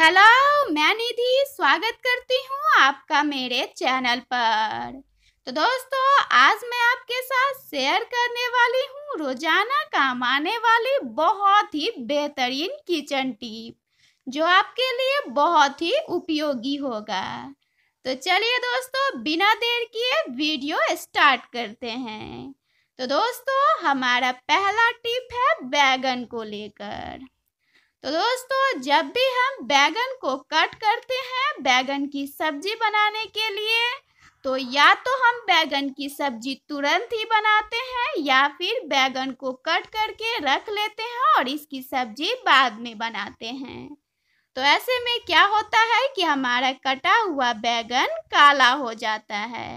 hello मैं निधि स्वागत करती हूँ आपका मेरे चैनल पर तो दोस्तों आज मैं आपके साथ शेयर करने वाली हूँ रोजाना काम आने वाली बहुत ही बेहतरीन किचन टिप जो आपके लिए बहुत ही उपयोगी होगा तो चलिए दोस्तों बिना देर किए वीडियो स्टार्ट करते हैं तो दोस्तों हमारा पहला टिप है बैगन को लेकर तो दोस्तों जब भी हम बैगन को कट करते हैं बैगन की सब्जी बनाने के लिए तो या तो हम बैगन की सब्जी तुरंत ही बनाते हैं या फिर बैगन को कट करके रख लेते हैं और इसकी सब्जी बाद में बनाते हैं तो ऐसे में क्या होता है कि हमारा कटा हुआ बैगन काला हो जाता है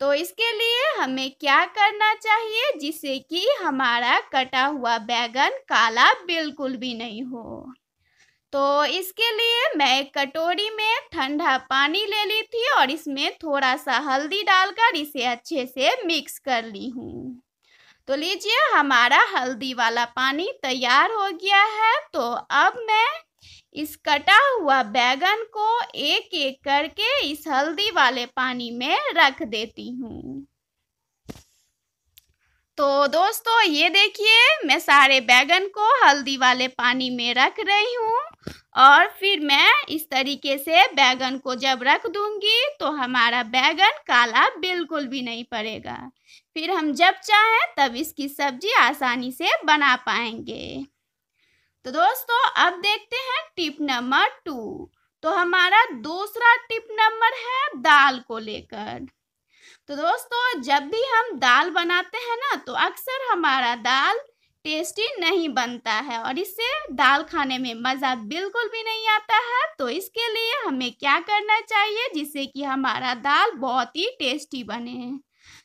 तो इसके लिए हमें क्या करना चाहिए जिससे कि हमारा कटा हुआ बैगन काला बिल्कुल भी नहीं हो तो इसके लिए मैं कटोरी में ठंडा पानी ले ली थी और इसमें थोड़ा सा हल्दी डालकर इसे अच्छे से मिक्स कर ली हूँ तो लीजिए हमारा हल्दी वाला पानी तैयार हो गया है तो अब मैं इस कटा हुआ बैगन को एक एक करके इस हल्दी वाले पानी में रख देती हूँ तो दोस्तों ये देखिए मैं सारे बैगन को हल्दी वाले पानी में रख रही हूँ और फिर मैं इस तरीके से बैगन को जब रख दूंगी तो हमारा बैगन काला बिल्कुल भी नहीं पड़ेगा फिर हम जब चाहें तब इसकी सब्जी आसानी से बना पाएंगे तो दोस्तों अब देखते हैं टिप नंबर टू तो हमारा दूसरा टिप नंबर है दाल को लेकर तो दोस्तों जब भी हम दाल बनाते हैं ना तो अक्सर हमारा दाल टेस्टी नहीं बनता है और इससे दाल खाने में मज़ा बिल्कुल भी नहीं आता है तो इसके लिए हमें क्या करना चाहिए जिससे कि हमारा दाल बहुत ही टेस्टी बने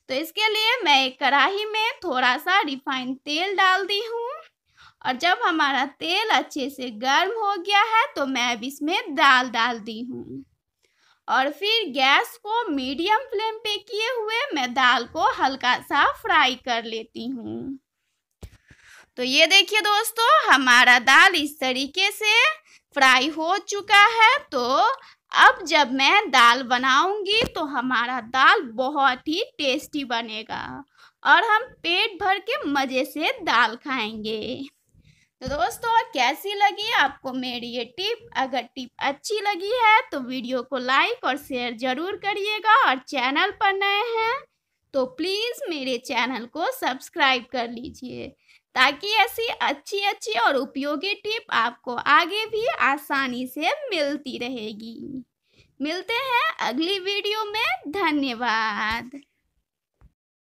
तो इसके लिए मैं एक कढ़ाही में थोड़ा सा रिफाइंड तेल डाल दी हूँ और जब हमारा तेल अच्छे से गर्म हो गया है तो मैं अब इसमें दाल डाल दी हूँ और फिर गैस को मीडियम फ्लेम पे किए हुए मैं दाल को हल्का सा फ्राई कर लेती हूँ तो ये देखिए दोस्तों हमारा दाल इस तरीके से फ्राई हो चुका है तो अब जब मैं दाल बनाऊंगी तो हमारा दाल बहुत ही टेस्टी बनेगा और हम पेट भर के मज़े से दाल खाएंगे तो दोस्तों कैसी लगी आपको मेरी ये टिप अगर टिप अच्छी लगी है तो वीडियो को लाइक और शेयर ज़रूर करिएगा और चैनल पर नए हैं तो प्लीज़ मेरे चैनल को सब्सक्राइब कर लीजिए ताकि ऐसी अच्छी अच्छी और उपयोगी टिप आपको आगे भी आसानी से मिलती रहेगी मिलते हैं अगली वीडियो में धन्यवाद